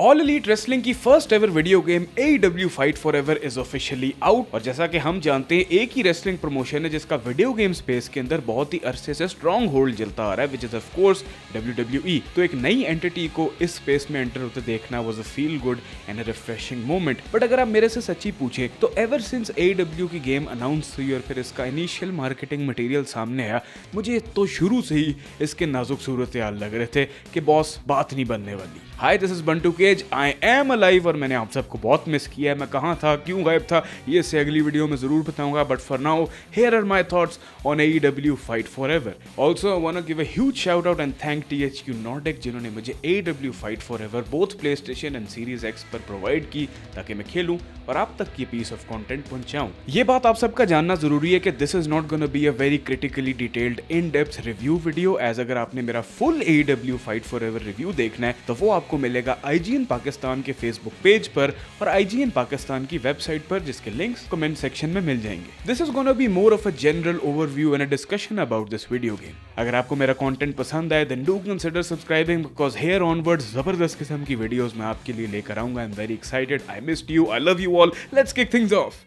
all Elite Wrestling की first ever video game A W fight for Forever is officially out और जैसा कि हम जानते हैं एक ही रेसलिंग प्रमोशन है जिसका वीडियो गेम स्पेस के अंदर बहुत ही अरसे से स्ट्रॉन्ग होल्ड जलता आ रहा है which is of course W W E तो एक नई एंटिटी को इस स्पेस में एंटर होते देखना was a feel good and a refreshing moment but अगर आप मेरे से सच्ची पूछे तो एवर सिंस ए डब्ल्यू की गेम अनाउंस हुई और फिर इसका इनिशियल मार्केटिंग मटेरियल सामने आया मुझे तो शुरू से ही इसके नाजुक सूरत याद लग रहे थे कि बॉस बात नहीं बनने वाली हाई दिस इज बंटू गेज आई एम अलाइव और मैंने आप सबको बहुत मिस किया है मैं कहाँ था क्यों गायब था ये से अगली वीडियो में ज़रूर बताऊंगा but for now here are my thoughts on A W fight for Forever also one give a huge shout out and thank T H Q not Nordic जिन्होंने मुझे A W fight for Forever both PlayStation and Series X पर provide की ताकि मैं खेलूँ और आप तक ये पीस ऑफ कॉन्टेंट पहुँचाऊँ ये बात आप सबका जानना जरूरी है कि this is not gonna be a very critically detailed in depth review video as अगर आपने मेरा full A W fight for Forever review देखना है तो वो आपको मिलेगा आई आईजीएन पाकिस्तान के फेसबुक पेज पर और आईजीएन पाकिस्तान की वेबसाइट पर जिसके लिंक्स कमेंट सेक्शन में मिल जाएंगे this is gonna be more of a general overview and a discussion about this video game अगर आपको मेरा कंटेंट पसंद आए then do consider subscribing because here onwards जबरदस्त किस्म की वीडियोस मैं आपके लिए लेकर आऊंगा I am very excited I missed you I love you all let's kick things off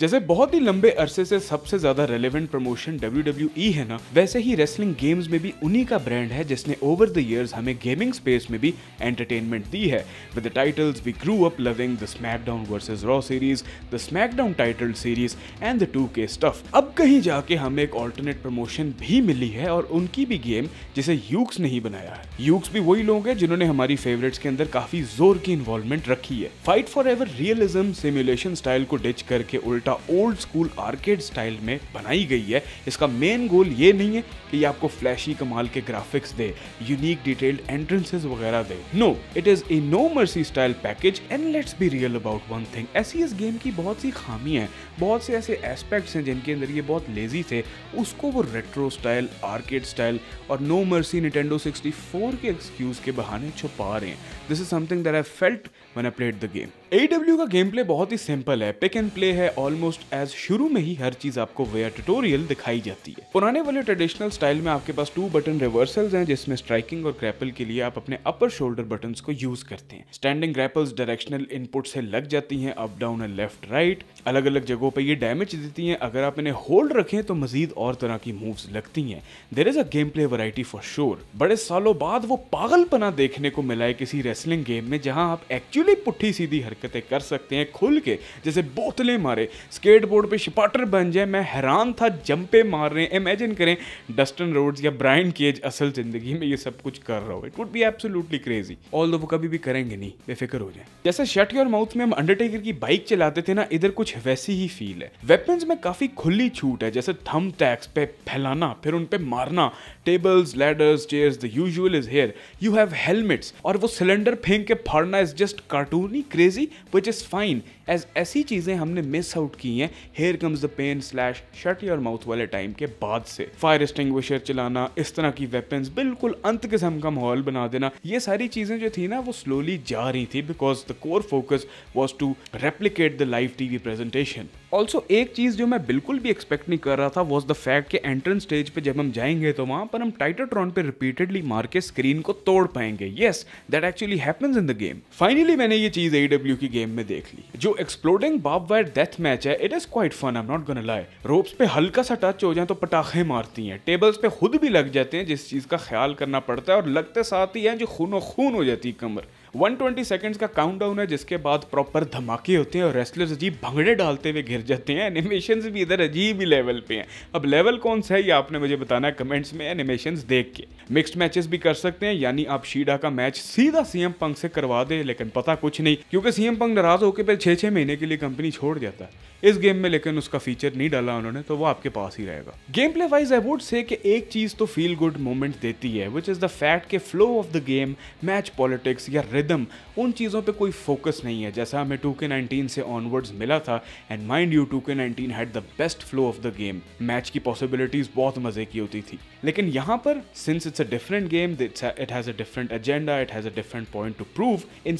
जैसे बहुत ही लंबे अरसे से सबसे ज्यादा रेलेवेंट प्रमोशन डब्ल्यू है ना वैसे ही रेसलिंग गेम्स में भी उन्हीं का ब्रांड है जिसने ओवर द इयर्स हमें गेमिंग स्पेस में भी एंटरटेनमेंट दी है with the titles we grew up loving the SmackDown versus Raw series the SmackDown title series and the two K stuff अब कहीं जाके हमें एक ऑल्टरनेट प्रमोशन भी मिली है और उनकी भी गेम जिसे यूक्स ने ही बनाया है यूक्स भी वही लोग हैं जिन्होंने हमारी फेवरेट्स के अंदर काफी जोर की इन्वॉल्वमेंट रखी है Fight for Forever realism simulation style को डिच करके उल्ट उल्टा ओल्ड स्कूल आर्केड स्टाइल में बनाई गई है इसका मेन गोल ये नहीं है कि ये आपको फ्लैशी कमाल के ग्राफिक्स दे यूनिक डिटेल्ड एंट्रेंसेज वगैरह दे no it is a No Mercy style package and let's be real about one thing ऐसी इस गेम की बहुत सी खामियाँ हैं बहुत से ऐसे एस्पेक्ट्स हैं जिनके अंदर ये बहुत लेजी थे उसको वो रेट्रो स्टाइल आर्केड स्टाइल और नो मर्सी निटेंडो फोर के एक्सक्यूज के बहाने छुपा रहे हैं this is something that I felt when I played the game A का गेम प्ले बहुत ही सिंपल है पिक एंड प्ले है ऑलमोस्ट एज शुरू में ही हर चीज आपको वेयर ट्यूटोरियल दिखाई जाती है पुराने वाले ट्रेडिशनल स्टाइल में आपके पास टू बटन रिवर्सल्स हैं जिसमें स्ट्राइकिंग और ग्रैपल के लिए आप अपने अपर शोल्डर बटन को यूज करते हैं स्टैंडिंग ग्रैपल्स डायरेक्शनल इनपुट से लग जाती है up down and left right अलग अलग जगहों पर यह डैमेज देती है अगर आप इन्हें होल्ड रखें तो मजीद और तरह की मूव लगती है there is a gameplay variety for sure बड़े सालों बाद वो पागलपना देखने को मिला है किसी रेसलिंग गेम में जहां आप एक्चुअली पुट्ठी सीधी हरकत हरकतें कर सकते हैं खुल के जैसे बोतलें मारे स्केटबोर्ड पे शिपाटर बन जाए मैं हैरान था जंपे मार रहे हैं इमेजिन करें डस्टन रोड्स या ब्राइन केज असल ज़िंदगी में ये सब कुछ कर रहा हो it would be absolutely crazy although वो कभी भी करेंगे नहीं बेफिक्र हो जाए जैसे शर्ट और माउथ में हम अंडरटेकर की बाइक चलाते थे ना इधर कुछ वैसी ही फील है वेपन्स में काफ़ी खुली छूट है जैसे थम टैक्स पे फैलाना फिर उन पे मारना tables ladders chairs the usual is here you have helmets और वो सिलेंडर फेंक के फाड़ना is just cartoony crazy which is fine as ऐसी चीज़ें हमने मिस आउट की हैं here comes the pain slash shut your mouth वाले टाइम के बाद से फायर एक्सटिंग्विशर चलाना इस तरह की वेपन्स बिल्कुल अंत किस्म का माहौल बना देना ये सारी चीज़ें जो थी ना वो स्लोली जा रही थी because the core focus was to replicate the live T V presentation also एक चीज़ जो मैं बिल्कुल भी एक्सपेक्ट नहीं कर रहा था वॉज द फैक्ट के एंट्रेंस स्टेज पर जब हम जाएंगे तो वहाँ पर हम टाइटर ट्रॉन पर रिपीटेडली मार के स्क्रीन को तोड़ पाएंगे yes that actually happens in the game finally मैंने ये चीज़ ए डब्ल्यू की गेम में देख ली जो एक्सप्लोडिंग बाब वायर डेथ मैच है it is quite fun I am not gonna lie ropes पे हल्का सा टच हो जाए तो पटाखे मारती हैं टेबल्स पे खुद भी लग जाते हैं जिस चीज का ख्याल करना पड़ता है और लगते साथ ही हैं जो खूनो खून हो जाती है कमर वन ट्वेंटी सेकेंड्स का काउंट डाउन है जिसके बाद प्रॉपर धमाके होते हैं और रेस्लर्स अजीब भंगड़े डालते हुए गिर जाते हैं एनिमेशन भी इधर अजीब ही लेवल पे हैं अब लेवल कौन सा है ये आपने मुझे बताना है कमेंट्स में एनिमेशन देख के मिक्सड मैचेस भी कर सकते हैं यानी आप शीडा का मैच सीधा सीएम पंग से करवा दें लेकिन पता कुछ नहीं क्योंकि सीएम पंग नाराज होकर फिर छः छः महीने के लिए कंपनी छोड़ जाता है इस गेम में लेकिन उसका फीचर नहीं डाला उन्होंने तो वो आपके पास ही रहेगा gameplay wise I would say कि एक चीज तो फील गुड मोमेंट देती है विच इज द फैक्ट के flow of the game match politics या रिदम उन चीज़ों पे कोई फोकस नहीं है जैसा हमें टू के नाइनटीन से ऑनवर्ड्स मिला था and mind you two K nineteen had the best flow of the game match की पॉसिबिलिटीज बहुत मजे की होती थी लेकिन यहाँ पर since it's a different game it has a different agenda it has a different point to prove in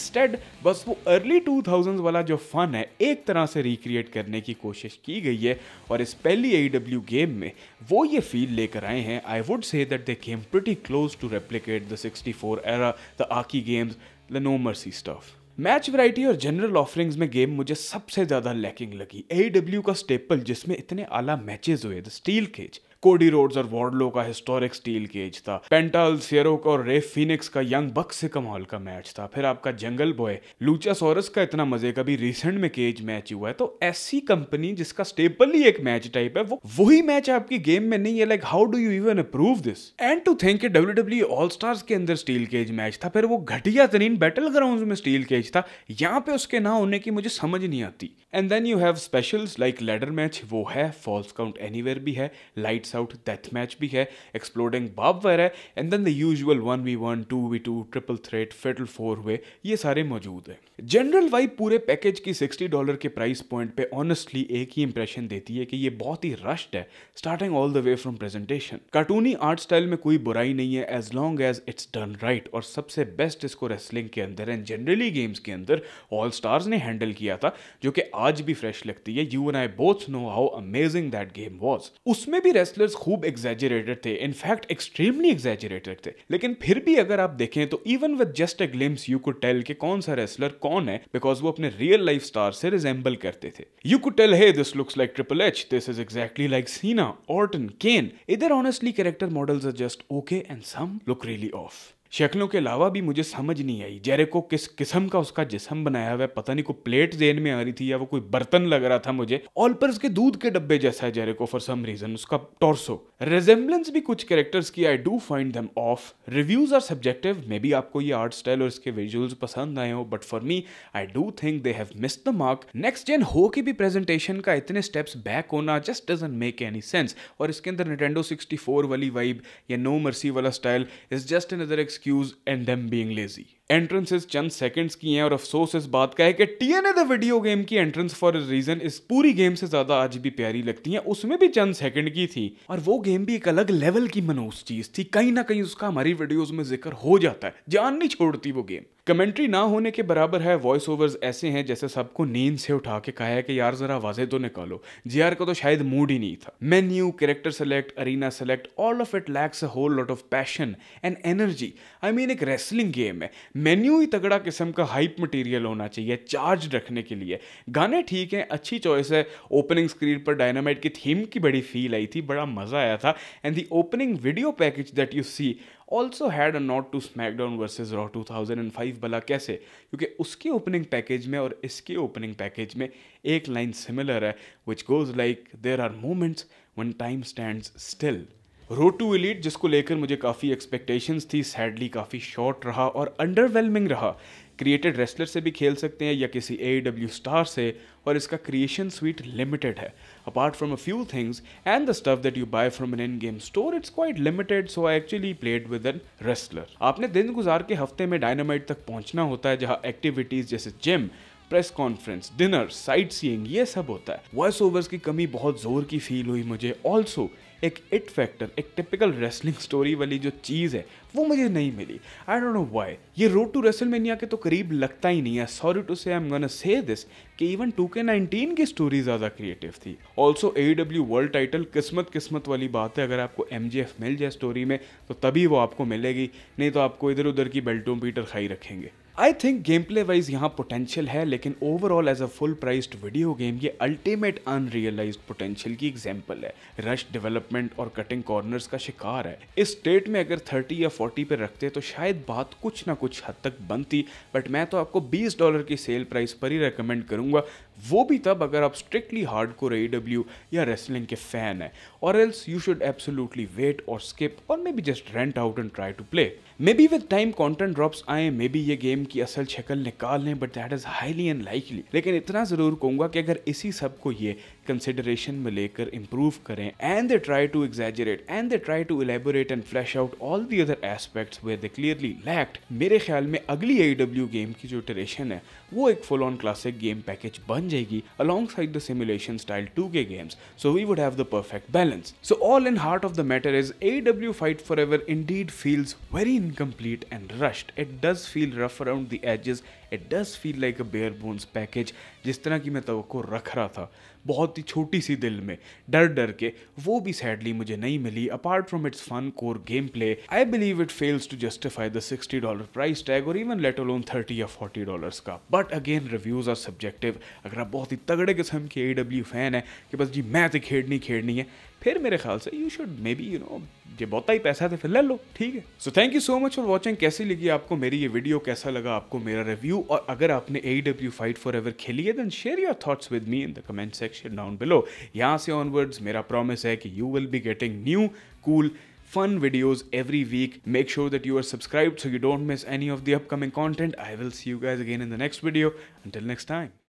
बस वो अर्ली टू वाला जो फन है एक तरह से रिक्रिएट करने की कोशिश की गई है और इस पहली ए गेम e में वो ये फील लेकर आए हैं I would say that they came pretty close to replicate the four era the AKI games लेनो मर्सी स्टफ मैच वैरायटी और जनरल ऑफरिंग्स में गेम मुझे सबसे ज़्यादा लैकिंग लगी ए का स्टेपल जिसमें इतने आला मैचेस हुए the steel cage Cody Rhodes और वार्डलो का हिस्टोरिक स्टील केज था पेंटाल सियरोक और रेफ फिनिक्स का यंग बक से कमाल का मैच था फिर आपका जंगल बॉय लूचासोरस का इतना मजे का भी रिसेंट में केज मैच हुआ है तो ऐसी कंपनी जिसका स्टेपल ही एक मैच टाइप है वो वही मैच आपकी गेम में नहीं है like how do you even approve this and to think W W All Stars के अंदर स्टील केज मैच था फिर वो घटिया तरीन बैटल ग्राउंड में स्टील केज था यहाँ पे उसके ना होने की मुझे समझ नहीं आती and then you have specials like ladder match वो है फॉल्स काउंट वेयर भी है लाइट्स आउट डेथ मैच भी है एक्सप्लोडिंग बाब है and then the usual one v one two v two triple threat fatal four हुए ये सारे मौजूद हैं जनरल वाइब पूरे पैकेज की सिक्सटी डॉलर के प्राइस पॉइंट पे ऑनेस्टली एक ही इंप्रेशन देती है कि ये बहुत ही रश्ड है starting all the way from presentation cartoony art style में कोई बुराई नहीं है as long as it's done right और सबसे बेस्ट इसको रेसलिंग के अंदर एंड जनरली गेम्स के अंदर ऑल स्टार्स ने हैंडल किया था जो कि आज भी फ्रेश लगती है you and I both know how amazing that game was उसमें भी रेसलर्स खूब एग्जेजरेटेड थे इनफैक्ट एक्सट्रीमली एग्जेजरेटेड थे लेकिन फिर भी अगर आप देखें तो even with just a glimpse you could tell के कौन सा रेसलर कौन है बिकॉज वो अपने रियल लाइफ स्टार से रिजेंबल करते थे you could tell hey this looks like Triple H this is exactly like Cena Orton Kane इधर honestly character models are just okay and some look really off शक्लों के अलावा भी मुझे समझ नहीं आई जेरे को किस किस्म का उसका जिसम बनाया हुआ है पता नहीं कोई प्लेट जेन में आ रही थी या वो कोई बर्तन लग रहा था मुझे ऑल पर उसके दूध के डब्बे जैसा है जेरे को फॉर सम रीजन उसका टॉर्सो रेजेम्बलेंस भी कुछ कैरेक्टर्स की I do find them off reviews are subjective maybe आपको ये आर्ट स्टाइल और इसके विजुअल्स पसंद आए हो but for me I do think they have miss the mark next gen हो की भी प्रेजेंटेशन का इतने स्टेप्स बैक होना just doesn't make any sense और इसके अंदर निटेंडो 64 वाली वाइब या नो मर्सी वाला style is just another ex excuse and them being lazy entrances चंद सेकंड्स की हैं और अफसोस इस बात का है कि टीएनए द वीडियो गेम की एंट्रेंस फॉर रीजन इस पूरी गेम से ज्यादा आज भी प्यारी लगती है उसमें भी चंद सेकंड की थी और वो गेम भी एक अलग लेवल की मनोज चीज थी कहीं ना कहीं उसका हमारी वीडियोस में जिक्र हो जाता है जान नहीं छोड़ती वो गेम कमेंट्री ना होने के बराबर है वॉइस ओवर्स ऐसे हैं जैसे सबको नींद से उठा के कहा है कि यार जरा वाजे तो निकालो जी आर का तो शायद मूड ही नहीं था menu character select arena select all of it lacks a whole lot of passion and energy I mean एक रेसलिंग गेम है मेन्यू ही तगड़ा किस्म का हाइप मटीरियल होना चाहिए चार्ज रखने के लिए गाने ठीक हैं अच्छी चॉइस है ओपनिंग स्क्रीन पर डायनामाइट की थीम की बड़ी फील आई थी बड़ा मज़ा आया था and the opening video package that you see also had a nod to SmackDown versus Raw two thousand and five भला कैसे क्योंकि उसके ओपनिंग पैकेज में और इसके ओपनिंग पैकेज में एक लाइन सिमिलर है which goes like there are moments when time stand still road to elite जिसको लेकर मुझे काफ़ी एक्सपेक्टेशंस थी सैडली काफ़ी शॉर्ट रहा और अंडरवेलमिंग रहा क्रिएटेड रेस्लर से भी खेल सकते हैं या किसी ए डब्ल्यू स्टार से और इसका क्रिएशन स्वीट लिमिटेड है apart from a few things and the stuff that you buy from an in game store it's quite limited so I actually played with an wrestler आपने दिन गुजार के हफ्ते में डायनामाइट तक पहुंचना होता है जहां एक्टिविटीज जैसे gym press conference dinner sightseeing ये सब होता है वॉइस ओवर्स की कमी बहुत जोर की फील हुई मुझे ऑल्सो एक इट फैक्टर एक टिपिकल रेसलिंग स्टोरी वाली जो चीज़ है वो मुझे नहीं मिली आई डोंट नो वाई ये रोड टू रेसलमेनिया के तो करीब लगता ही नहीं है sorry to say I am gonna say this कि इवन टू के नाइनटीन की स्टोरी ज़्यादा क्रिएटिव थी also A W world title किस्मत किस्मत वाली बात है अगर आपको एम जी एफ मिल जाए स्टोरी में तो तभी वो आपको मिलेगी नहीं तो आपको इधर उधर की बेल्टों पीटर खाई रखेंगे I think gameplay wise यहाँ पोटेंशियल है लेकिन overall as a full priced video game ये अल्टीमेट अनरियलाइज पोटेंशियल की एग्जाम्पल है रश डेवलपमेंट और कटिंग कॉर्नर्स का शिकार है इस स्टेट में अगर 30 या 40 पे रखते तो शायद बात कुछ ना कुछ हद तक बनती बट मैं तो आपको 20 डॉलर की सेल प्राइस पर ही रिकमेंड करूँगा वो भी तब अगर आप स्ट्रिक्टली हार्ड कोर डब्ल्यू या रेसलिंग के फैन हैं और else you should absolutely wait और स्किप और maybe just rent out and try to play maybe with time content drops आए मे बी ये गेम की असल शक्ल निकाल लें but that is highly unlikely लेकिन इतना जरूर कहूंगा कि अगर इसी सब को ये कंसिडरेशन में लेकर इम्प्रूव करें and they try to exaggerate and they try to elaborate and flesh out all the other aspects where they clearly lacked मेरे ख्याल में अगली ए गेम e की जो इटरेशन है वो एक full on classic game package बन जाएगी along side the simulation style to के games so we would have the perfect balance so all in heart of the matter is a W fight for ever in deed feels very incomplete and rushed it does feel rough around the edges it does feel like a bear bones package जिस तरह की मैं तो रख रहा था बहुत ही छोटी सी दिल में डर डर के वो भी सैडली मुझे नहीं मिली apart from its fun core gameplay I believe it fails to justify the sixty dollar price tag और इवन लेट अलोन थर्टी या फोर्टी डॉलर्स का but again reviews are subjective अगर आप बहुत ही तगड़े किस्म के ए डब्ल्यू फैन है कि बस जी मैं तो खेड़नी खेड़नी है फिर मेरे ख्याल से you should maybe you know जो बहुत ही पैसा है तो फिर ले लो ठीक है so thank you so much for watching कैसी लगी आपको मेरी ये वीडियो कैसा लगा आपको मेरा रिव्यू और अगर आपने ए डब्ल्यू फाइट फॉर एवर खेली है then share your thoughts with me in the comment section down below यहाँ से ऑनवर्ड्स मेरा प्रॉमिस है कि you will be getting new cool fun videos every week make sure that you are subscribe so you don't miss any of the upcoming content I will see you guys again in the next video Until next time